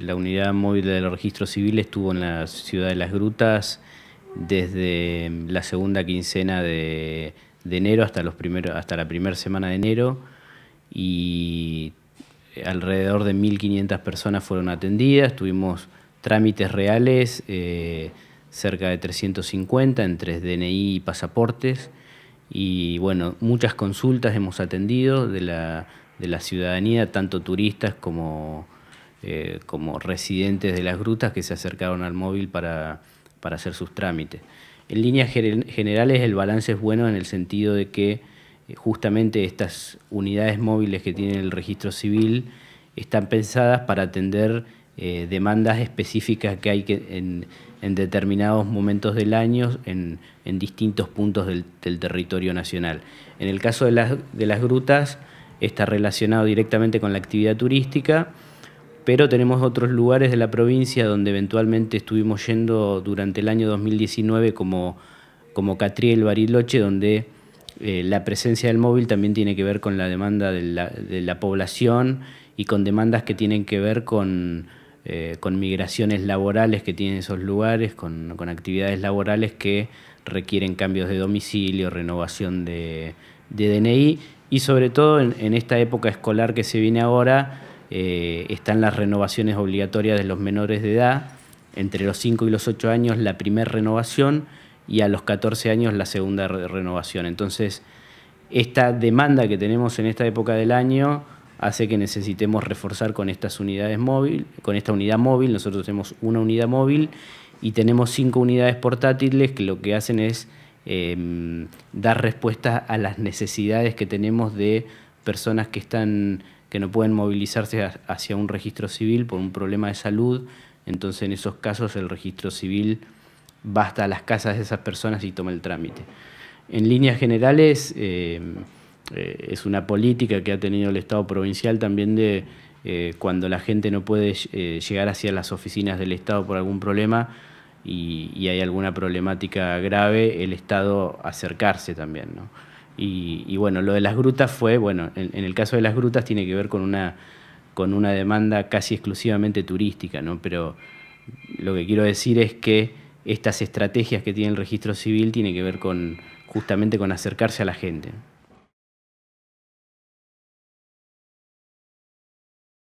La unidad móvil del registro civil estuvo en la ciudad de Las Grutas desde la segunda quincena de, enero hasta, los hasta la primera semana de enero y alrededor de 1.500 personas fueron atendidas, tuvimos trámites reales, eh, cerca de 350 entre DNI y pasaportes y bueno, muchas consultas hemos atendido de la ciudadanía, tanto turistas como eh, como residentes de las grutas que se acercaron al móvil para, hacer sus trámites. En líneas generales el balance es bueno en el sentido de que eh, justamente estas unidades móviles que tiene el registro civil están pensadas para atender eh, demandas específicas que hay en, determinados momentos del año en, distintos puntos del, territorio nacional. En el caso de las grutas está relacionado directamente con la actividad turística, pero tenemos otros lugares de la provincia donde eventualmente estuvimos yendo durante el año 2019 como, como Catriel, Bariloche, donde eh, la presencia del móvil también tiene que ver con la demanda de la, población y con demandas que tienen que ver con, eh, migraciones laborales que tienen esos lugares, con, actividades laborales que requieren cambios de domicilio, renovación de, DNI y sobre todo en esta época escolar que se viene ahora, eh, están las renovaciones obligatorias de los menores de edad, entre los 5 y los 8 años la primera renovación y a los 14 años la segunda renovación. Entonces, esta demanda que tenemos en esta época del año hace que necesitemos reforzar con estas unidades móviles, con esta unidad móvil, nosotros tenemos una unidad móvil y tenemos cinco unidades portátiles que lo que hacen es em, dar respuesta a las necesidades que tenemos de personas que están que no pueden movilizarse hacia un registro civil por un problema de salud. Entonces, en esos casos, el registro civil va hasta las casas de esas personas y toma el trámite. En líneas generales, eh, eh, es una política que ha tenido el Estado provincial también de eh, cuando la gente no puede llegar hacia las oficinas del Estado por algún problema y, hay alguna problemática grave, el Estado acercarse también. Y, bueno, lo de las grutas fue, bueno, en, el caso de las grutas tiene que ver con una, con una demanda casi exclusivamente turística, ¿no? Pero lo que quiero decir es que estas estrategias que tiene el registro civil tienen que ver con justamente con acercarse a la gente.